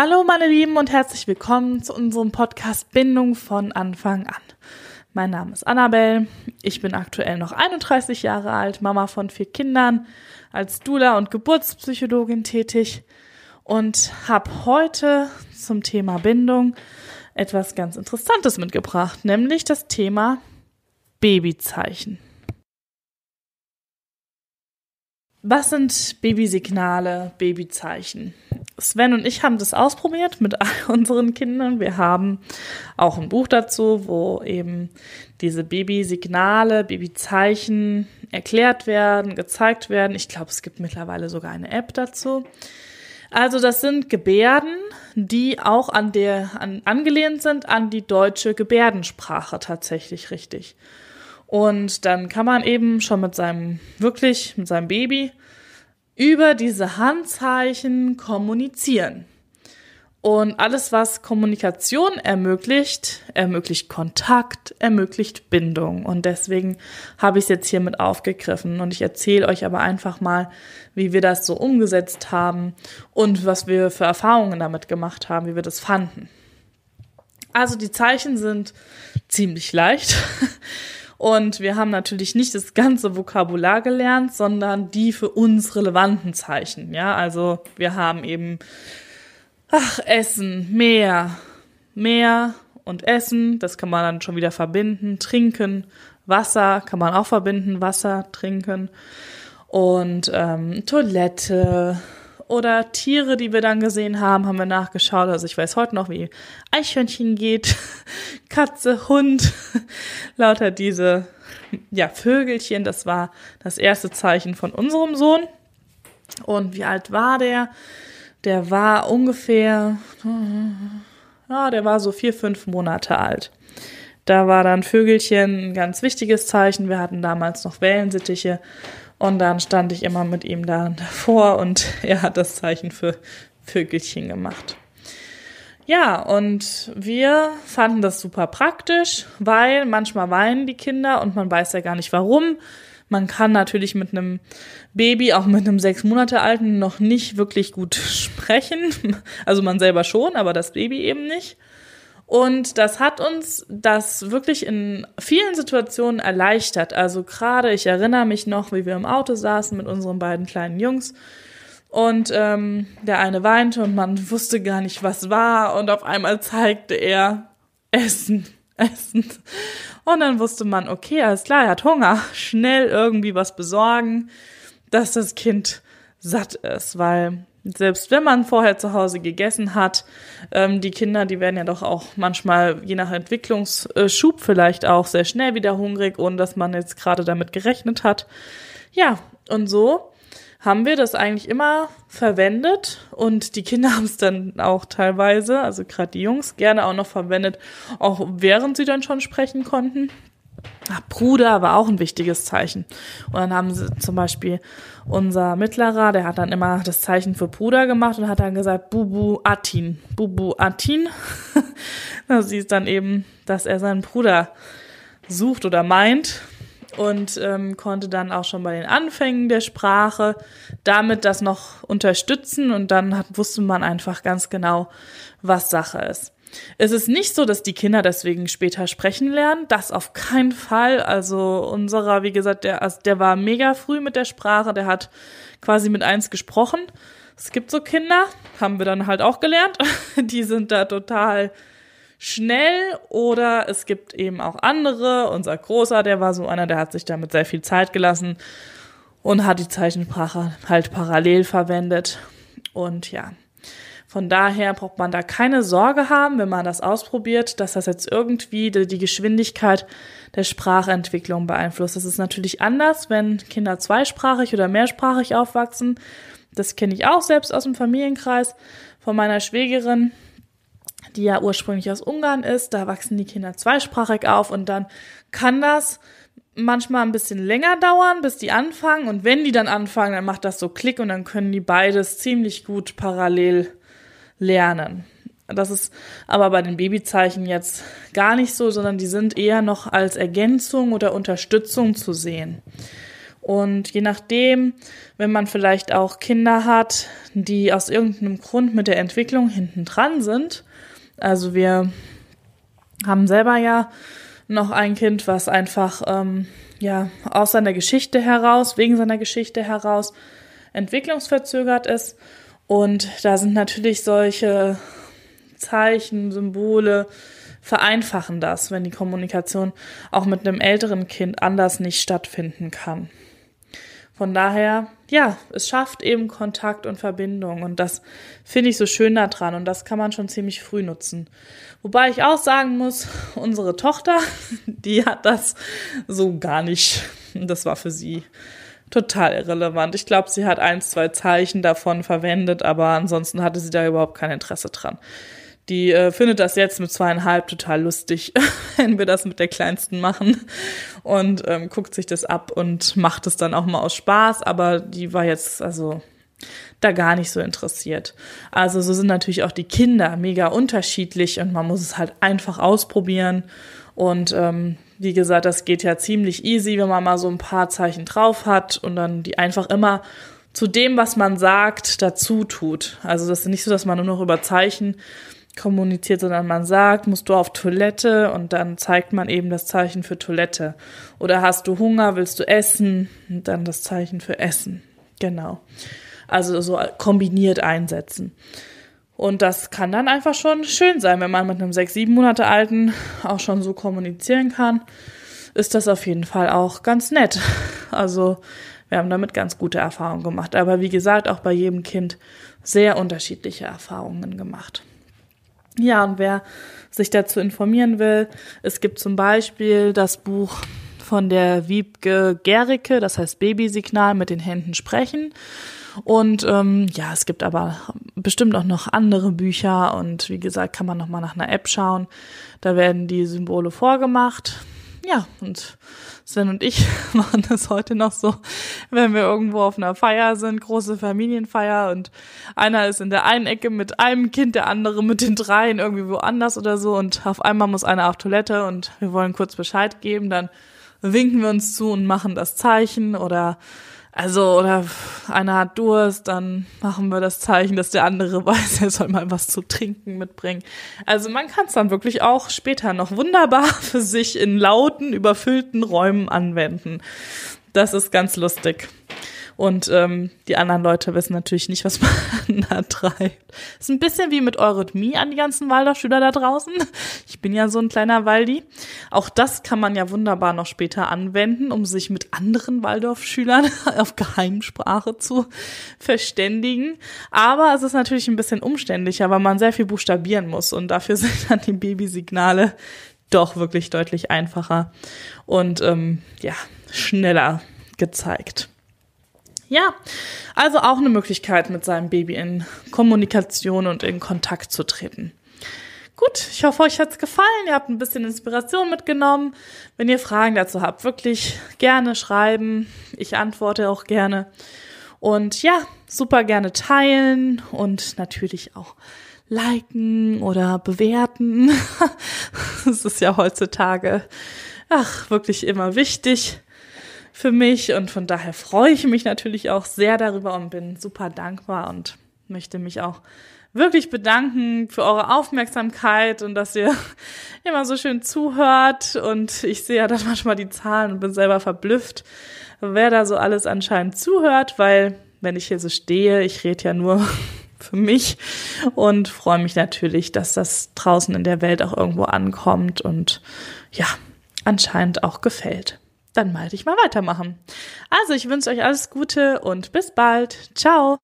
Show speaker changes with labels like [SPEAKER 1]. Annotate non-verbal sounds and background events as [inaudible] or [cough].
[SPEAKER 1] Hallo meine Lieben und herzlich willkommen zu unserem Podcast Bindung von Anfang an. Mein Name ist Annabelle, ich bin aktuell noch 31 Jahre alt, Mama von vier Kindern, als Dula und Geburtspsychologin tätig und habe heute zum Thema Bindung etwas ganz Interessantes mitgebracht, nämlich das Thema Babyzeichen. Was sind Babysignale, Babyzeichen? Sven und ich haben das ausprobiert mit all [laughs] unseren Kindern. Wir haben auch ein Buch dazu, wo eben diese Babysignale, Babyzeichen erklärt werden, gezeigt werden. Ich glaube, es gibt mittlerweile sogar eine App dazu. Also das sind Gebärden, die auch an der an, angelehnt sind an die deutsche Gebärdensprache tatsächlich richtig. Und dann kann man eben schon mit seinem wirklich mit seinem Baby über diese Handzeichen kommunizieren. Und alles, was Kommunikation ermöglicht, ermöglicht Kontakt, ermöglicht Bindung. Und deswegen habe ich es jetzt hiermit aufgegriffen. Und ich erzähle euch aber einfach mal, wie wir das so umgesetzt haben und was wir für Erfahrungen damit gemacht haben, wie wir das fanden. Also die Zeichen sind ziemlich leicht. [laughs] Und wir haben natürlich nicht das ganze Vokabular gelernt, sondern die für uns relevanten Zeichen. Ja, also wir haben eben, ach, Essen, Meer, Meer und Essen, das kann man dann schon wieder verbinden, trinken, Wasser kann man auch verbinden, Wasser, trinken und ähm, Toilette, oder Tiere, die wir dann gesehen haben, haben wir nachgeschaut. Also ich weiß heute noch, wie Eichhörnchen geht, [laughs] Katze, Hund, [laughs] lauter diese ja, Vögelchen. Das war das erste Zeichen von unserem Sohn. Und wie alt war der? Der war ungefähr, [laughs] ja, der war so vier, fünf Monate alt. Da war dann Vögelchen ein ganz wichtiges Zeichen. Wir hatten damals noch Wellensittiche und dann stand ich immer mit ihm da davor und [laughs] er hat das Zeichen für Vögelchen gemacht. Ja, und wir fanden das super praktisch, weil manchmal weinen die Kinder und man weiß ja gar nicht warum. Man kann natürlich mit einem Baby, auch mit einem sechs Monate alten, noch nicht wirklich gut [laughs] sprechen. Also man selber schon, aber das Baby eben nicht. Und das hat uns das wirklich in vielen Situationen erleichtert. Also gerade, ich erinnere mich noch, wie wir im Auto saßen mit unseren beiden kleinen Jungs. Und ähm, der eine weinte und man wusste gar nicht, was war. Und auf einmal zeigte er Essen, [laughs] Essen. Und dann wusste man, okay, alles klar, er hat Hunger. Schnell irgendwie was besorgen, dass das Kind satt ist, weil selbst wenn man vorher zu Hause gegessen hat, ähm, die Kinder, die werden ja doch auch manchmal, je nach Entwicklungsschub äh, vielleicht auch sehr schnell wieder hungrig, ohne dass man jetzt gerade damit gerechnet hat. Ja, und so haben wir das eigentlich immer verwendet und die Kinder [laughs] haben es dann auch teilweise, also gerade die Jungs, gerne auch noch verwendet, auch während sie dann schon sprechen konnten. Bruder war auch ein wichtiges Zeichen. Und dann haben sie zum Beispiel unser Mittlerer, der hat dann immer das Zeichen für Bruder gemacht und hat dann gesagt, Bubu Atin, Bubu Atin. das [laughs] hieß dann eben, dass er seinen Bruder sucht oder meint und ähm, konnte dann auch schon bei den Anfängen der Sprache damit das noch unterstützen und dann hat, wusste man einfach ganz genau, was Sache ist. Es ist nicht so, dass die Kinder deswegen später sprechen lernen. Das auf keinen Fall. Also unserer, wie gesagt, der, also der war mega früh mit der Sprache. Der hat quasi mit eins gesprochen. Es gibt so Kinder, haben wir dann halt auch gelernt. [laughs] Die sind da total schnell oder es gibt eben auch andere. Unser Großer, der war so einer, der hat sich damit sehr viel Zeit gelassen und hat die Zeichensprache halt parallel verwendet. Und ja, von daher braucht man da keine Sorge haben, wenn man das ausprobiert, dass das jetzt irgendwie die, Geschwindigkeit der Sprachentwicklung beeinflusst. Das ist natürlich anders, wenn Kinder zweisprachig oder mehrsprachig aufwachsen. Das kenne ich auch selbst aus dem Familienkreis von meiner Schwägerin die ja ursprünglich aus Ungarn ist, da wachsen die Kinder zweisprachig auf und dann kann das manchmal ein bisschen länger dauern, bis die anfangen. Und wenn die dann anfangen, dann macht das so Klick und dann können die beides ziemlich gut parallel lernen. Das ist aber bei den Babyzeichen jetzt gar nicht so, sondern die sind eher noch als Ergänzung oder Unterstützung zu sehen. Und je nachdem, wenn man vielleicht auch Kinder hat, die aus irgendeinem Grund mit der Entwicklung hinten dran sind, also wir haben selber ja noch ein Kind, was einfach ähm, ja aus seiner Geschichte heraus, wegen seiner Geschichte heraus, entwicklungsverzögert ist und da sind natürlich solche Zeichen, Symbole, vereinfachen das, wenn die Kommunikation auch mit einem älteren Kind anders nicht stattfinden kann. Von daher, ja, es schafft eben Kontakt und Verbindung und das finde ich so schön daran und das kann man schon ziemlich früh nutzen. Wobei ich auch sagen muss, [laughs] unsere Tochter, [laughs] die hat das so gar nicht. Das war für sie total irrelevant. Ich glaube, sie hat ein, zwei Zeichen davon verwendet, aber ansonsten hatte sie da überhaupt kein Interesse dran. Die äh, findet das jetzt mit zweieinhalb total lustig, [laughs] wenn wir das mit der Kleinsten machen und ähm, guckt sich das ab und macht es dann auch mal aus Spaß, aber die war jetzt, also da gar nicht so interessiert. Also so sind natürlich auch die Kinder mega unterschiedlich und man muss es halt einfach ausprobieren. Und ähm, wie gesagt, das geht ja ziemlich easy, wenn man mal so ein paar Zeichen drauf hat und dann die einfach immer zu dem, was man sagt, dazu tut. Also das ist nicht so, dass man nur noch über Zeichen kommuniziert, sondern man sagt, musst du auf Toilette und dann zeigt man eben das Zeichen für Toilette. Oder hast du Hunger, willst du essen? Und dann das Zeichen für Essen. Genau also so kombiniert einsetzen. Und das kann dann einfach schon schön sein, wenn man mit einem sechs, sieben Monate alten auch schon so kommunizieren kann, ist das auf jeden Fall auch ganz nett. Also wir haben damit ganz gute Erfahrungen gemacht. Aber wie gesagt, auch bei jedem Kind sehr unterschiedliche Erfahrungen gemacht. Ja, und wer sich dazu informieren will, es gibt zum Beispiel das Buch von der Wiebke Gericke, das heißt Babysignal mit den Händen sprechen. Und ähm, ja, es gibt aber bestimmt auch noch andere Bücher und wie gesagt, kann man nochmal nach einer App schauen. Da werden die Symbole vorgemacht. Ja, und Sven und ich [laughs] machen das heute noch so, wenn wir irgendwo auf einer Feier sind, große Familienfeier und einer ist in der einen Ecke mit einem Kind, der andere mit den dreien irgendwie woanders oder so und auf einmal muss einer auf Toilette und wir wollen kurz Bescheid geben, dann winken wir uns zu und machen das Zeichen oder also, oder einer hat Durst, dann machen wir das Zeichen, dass der andere [laughs] weiß, er soll mal was zu trinken mitbringen. Also man kann es dann wirklich auch später noch wunderbar [laughs] für sich in lauten, überfüllten Räumen anwenden. Das ist ganz lustig. Und ähm, die anderen Leute wissen natürlich nicht, was man [laughs] da treibt. Ist ein bisschen wie mit Eurythmie an die ganzen Waldorfschüler da draußen. Ich bin ja so ein kleiner Waldi. Auch das kann man ja wunderbar noch später anwenden, um sich mit anderen Waldorfschülern [laughs] auf Geheimsprache zu verständigen. Aber es ist natürlich ein bisschen umständlicher, weil man sehr viel buchstabieren muss. Und dafür [laughs] sind dann die Babysignale doch wirklich deutlich einfacher und ähm, ja, schneller gezeigt. Ja, also auch eine Möglichkeit, mit seinem Baby in Kommunikation und in Kontakt zu treten. Gut, ich hoffe, euch hat's gefallen. Ihr habt ein bisschen Inspiration mitgenommen. Wenn ihr Fragen dazu habt, wirklich gerne schreiben. Ich antworte auch gerne. Und ja, super gerne teilen und natürlich auch liken oder bewerten. [laughs] Das ist ja heutzutage ach, wirklich immer wichtig für mich und von daher freue ich mich natürlich auch sehr darüber und bin super dankbar und möchte mich auch wirklich bedanken für eure Aufmerksamkeit und dass ihr [laughs] immer so schön zuhört und ich sehe ja dann [laughs] manchmal die Zahlen und bin selber verblüfft, wer da so alles anscheinend zuhört, weil wenn ich hier so stehe, ich rede ja nur [laughs] für mich und freue mich natürlich, dass das draußen in der Welt auch irgendwo ankommt und ja, anscheinend auch gefällt dann mal ich mal weitermachen. Also ich wünsche euch alles Gute und bis bald. Ciao.